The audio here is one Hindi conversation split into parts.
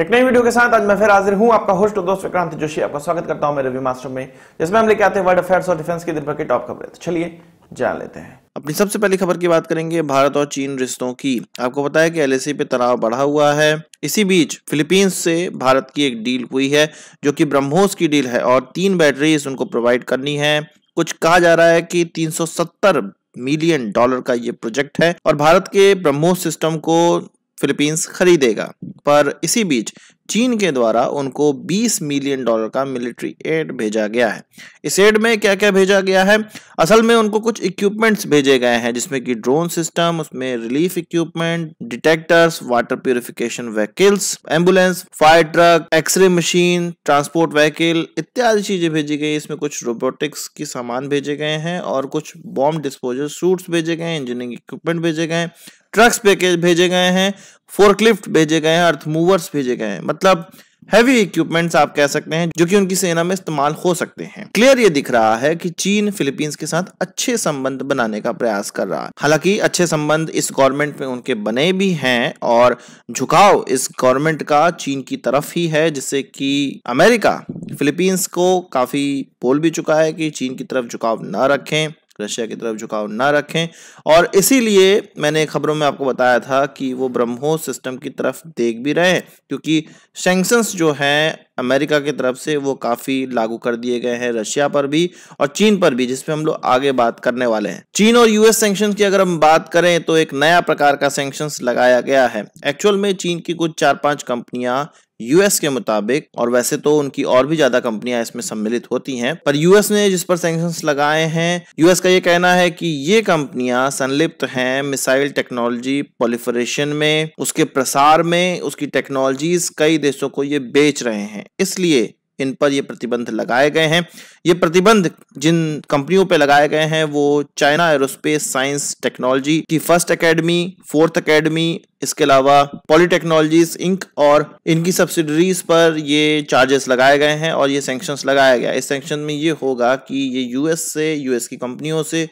एक नई वीडियो के साथ आज मैं फिर हाजिर हूं आपका होस्ट और दोस्त विक्रांत जोशी आपका स्वागत करता हूं मेरे मास्टर में जिसमें हम लेके आते हैं वर्ल्ड अफेयर्स और डिफेंस के दिन भर की टॉप खबरें तो चलिए जान लेते हैं अपनी सबसे पहली खबर की बात करेंगे भारत और चीन रिश्तों की आपको पता है कि एलएसी पे तनाव बढ़ा हुआ है इसी बीच फिलीपींस से भारत की एक डील हुई है जो कि ब्रह्मोस की डील है और तीन बैटरीज उनको प्रोवाइड करनी है कुछ कहा जा रहा है कि 370 मिलियन डॉलर का ये प्रोजेक्ट है और भारत के ब्रह्मोस सिस्टम को फिलीपींस खरीदेगा पर इसी बीच चीन के द्वारा उनको 20 मिलियन डॉलर का मिलिट्री एड भेजा गया है इस एड में क्या क्या भेजा गया है असल में उनको कुछ इक्विपमेंट्स भेजे गए हैं जिसमें कि ड्रोन सिस्टम उसमें relief equipment detectors water purification vehicles ambulance fire truck X-ray machine transport vehicle इत्यादि चीजें भेजी गई इसमें कुछ रोबोटिक्स की सामान भेजे गए हैं और कुछ बॉम्ब डिस्पोजल सूट भेजे गए इंजीनियरिंग इक्विपमेंट भेजे गए ट्रक्स भेजे गए हैं फोर्कलिफ्ट भेजे गए हैं अर्थ मूवर्स भेजे गए हैं मतलब हैवी इक्विपमेंट्स आप कह सकते हैं जो कि उनकी सेना में इस्तेमाल हो सकते हैं क्लियर ये दिख रहा है कि चीन फिलीपींस के साथ अच्छे संबंध बनाने का प्रयास कर रहा है हालांकि अच्छे संबंध इस गवर्नमेंट में उनके बने भी हैं और झुकाव इस गवर्नमेंट का चीन की तरफ ही है जिससे कि अमेरिका फिलीपींस को काफी बोल भी चुका है कि चीन की तरफ झुकाव न रखें रशिया की तरफ झुकाव ना रखें और इसीलिए मैंने खबरों में आपको बताया था कि वो ब्रह्मोस सिस्टम की तरफ देख भी रहे हैं क्योंकि सेंक्शंस जो हैं अमेरिका की तरफ से वो काफ़ी लागू कर दिए गए हैं रशिया पर भी और चीन पर भी जिसपे हम लोग आगे बात करने वाले हैं चीन और यूएस सेंक्शन की अगर हम बात करें तो एक नया प्रकार का सेंक्शन लगाया गया है एक्चुअल में चीन की कुछ चार पांच कंपनियां यूएस के मुताबिक और वैसे तो उनकी और भी ज्यादा कंपनियां इसमें सम्मिलित होती हैं पर यूएस ने जिस पर सेंक्शन लगाए हैं यूएस का ये कहना है कि ये कंपनियां संलिप्त हैं मिसाइल टेक्नोलॉजी पॉलिफरेशन में उसके प्रसार में उसकी टेक्नोलॉजीज कई देशों को ये बेच रहे हैं इसलिए इन पर ये प्रतिबंध लगाए गए हैं ये प्रतिबंध जिन कंपनियों पर लगाए गए हैं वो चाइना एरोस्पेस साइंस टेक्नोलॉजी की फर्स्ट एकेडमी फोर्थ एकेडमी इसके अलावा पॉलीटेक्नोलॉजीज इंक और इनकी सब्सिडरीज पर ये चार्जेस लगाए गए हैं और ये सेंक्शन लगाया गया इस सेंक्शन में ये होगा कि ये यूएस से यूएस की कंपनियों से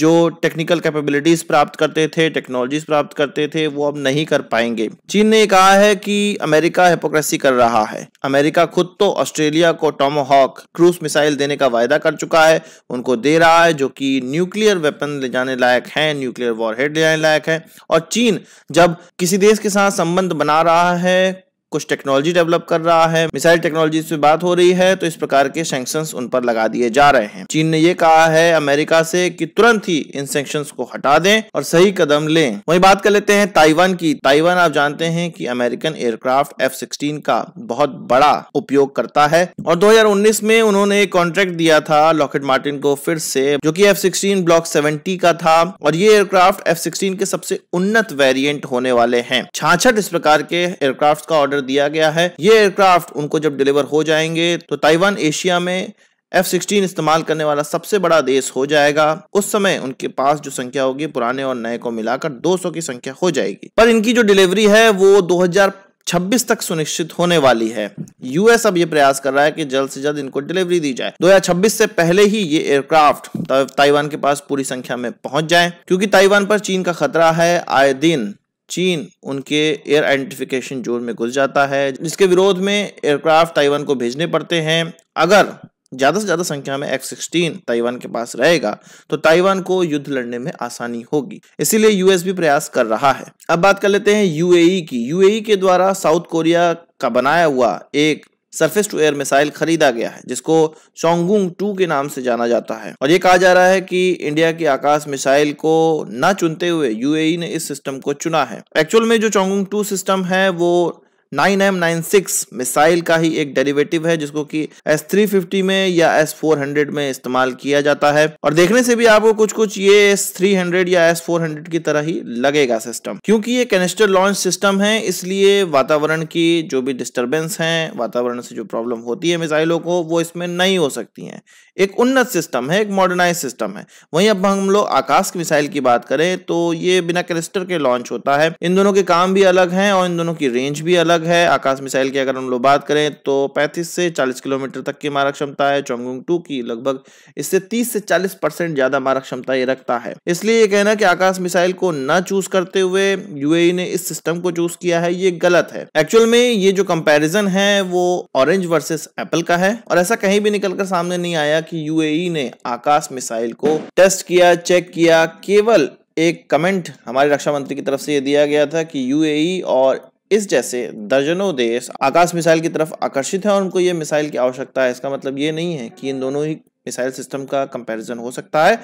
जो टेक्निकल कैपेबिलिटीज प्राप्त करते थे टेक्नोलॉजीज प्राप्त करते थे वो अब नहीं कर पाएंगे चीन ने कहा है कि अमेरिका हिपोक्रेसी कर रहा है अमेरिका खुद तो ऑस्ट्रेलिया को टॉमोहॉक क्रूज मिसाइल देने का वायदा कर चुका है उनको दे रहा है जो कि न्यूक्लियर वेपन ले जाने लायक है न्यूक्लियर वॉरहेड ले जाने लायक है और चीन जब किसी देश के साथ संबंध बना रहा है कुछ टेक्नोलॉजी डेवलप कर रहा है मिसाइल टेक्नोलॉजी से बात हो रही है तो इस प्रकार के सेंक्शन उन पर लगा दिए जा रहे हैं चीन ने यह कहा है अमेरिका से कि तुरंत ही इन सेंक्शन को हटा दें और सही कदम लें वहीं बात कर लेते हैं ताइवान की ताइवान आप जानते हैं कि अमेरिकन एयरक्राफ्ट एफ सिक्सटीन का बहुत बड़ा उपयोग करता है और दो में उन्होंने एक कॉन्ट्रैक्ट दिया था लॉकेट मार्टिन को फिर से जो की एफ सिक्सटीन ब्लॉक सेवेंटी का था और ये एयरक्राफ्ट एफ सिक्सटीन के सबसे उन्नत वेरियंट होने वाले हैं छाछठ इस प्रकार के एयरक्राफ्ट का ऑर्डर ऑर्डर दिया गया है ये एयरक्राफ्ट उनको जब डिलीवर हो जाएंगे तो ताइवान एशिया में F-16 इस्तेमाल करने वाला सबसे बड़ा देश हो जाएगा उस समय उनके पास जो संख्या होगी पुराने और नए को मिलाकर 200 की संख्या हो जाएगी पर इनकी जो डिलीवरी है वो 2026 तक सुनिश्चित होने वाली है यूएस अब ये प्रयास कर रहा है कि जल्द से जल्द इनको डिलीवरी दी जाए 2026 से पहले ही ये एयरक्राफ्ट ताइवान के पास पूरी संख्या में पहुंच जाए क्योंकि ताइवान पर चीन का खतरा है आए दिन चीन उनके एयर आइडेंटिफिकेशन जोन में घुस जाता है जिसके विरोध में एयरक्राफ्ट ताइवान को भेजने पड़ते हैं अगर ज़्यादा से ज़्यादा संख्या में एक्स सिक्सटीन ताइवान के पास रहेगा तो ताइवान को युद्ध लड़ने में आसानी होगी इसीलिए यूएस भी प्रयास कर रहा है अब बात कर लेते हैं यूएई e की यूएई e के द्वारा साउथ कोरिया का बनाया हुआ एक सरफेस टू एयर मिसाइल खरीदा गया है जिसको चोंगुंग टू के नाम से जाना जाता है और ये कहा जा रहा है कि इंडिया की आकाश मिसाइल को न चुनते हुए यूएई e ने इस सिस्टम को चुना है एक्चुअल में जो चोंगुंग टू सिस्टम है वो nine M nine six missile का ही एक डेरिवेटिव है जिसको कि एस थ्री फिफ्टी में या एस फोर हंड्रेड में इस्तेमाल किया जाता है और देखने से भी आपको कुछ कुछ ये एस थ्री हंड्रेड या एस फोर हंड्रेड की तरह ही लगेगा सिस्टम क्योंकि ये कैनेस्टर लॉन्च सिस्टम है इसलिए वातावरण की जो भी डिस्टर्बेंस है वातावरण से जो प्रॉब्लम होती है मिसाइलों को वो इसमें नहीं हो सकती है एक उन्नत सिस्टम है एक मॉडर्नाइज सिस्टम है वहीं अब हम लोग आकाश की मिसाइल की बात करें तो ये बिना कैनेस्टर के लॉन्च होता है इन दोनों के काम भी अलग हैं और इन दोनों की रेंज भी अलग अलग है आकाश मिसाइल की अगर हम लोग बात करें तो 35 से 40 किलोमीटर तक की मारक क्षमता है चौंगुंग टू की लगभग इससे 30 से 40 परसेंट ज्यादा मारक क्षमता ये रखता है इसलिए ये कहना कि आकाश मिसाइल को न चूज करते हुए यूएई ने इस सिस्टम को चूज किया है ये गलत है एक्चुअल में ये जो कंपेरिजन है वो ऑरेंज वर्सेस एप्पल का है और ऐसा कहीं भी निकलकर सामने नहीं आया कि यूएई ने आकाश मिसाइल को टेस्ट किया चेक किया केवल एक कमेंट हमारे रक्षा मंत्री की तरफ से ये दिया गया था कि यूएई और इस जैसे दर्जनों देश आकाश मिसाइल की तरफ आकर्षित हैं और उनको ये मिसाइल की आवश्यकता है इसका मतलब ये नहीं है कि इन दोनों ही मिसाइल सिस्टम का कंपैरिजन हो सकता है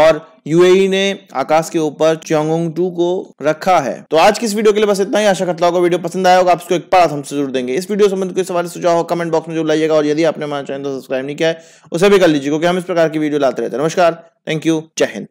और यूएई ने आकाश के ऊपर चौंग टू को रखा है तो आज की इस वीडियो के लिए बस इतना ही आशा करता होगा वीडियो पसंद आया होगा आपको एक पास हमसे जरूर देंगे इस वीडियो संबंध कोई सवाल सुझाव हो कमेंट बॉक्स में जो लाइएगा और यदि आपने हमारा चैनल सब्सक्राइब नहीं किया है उसे भी कर लीजिए क्योंकि हम इस प्रकार की वीडियो लाते रहते हैं नमस्कार थैंक यू जय हिंद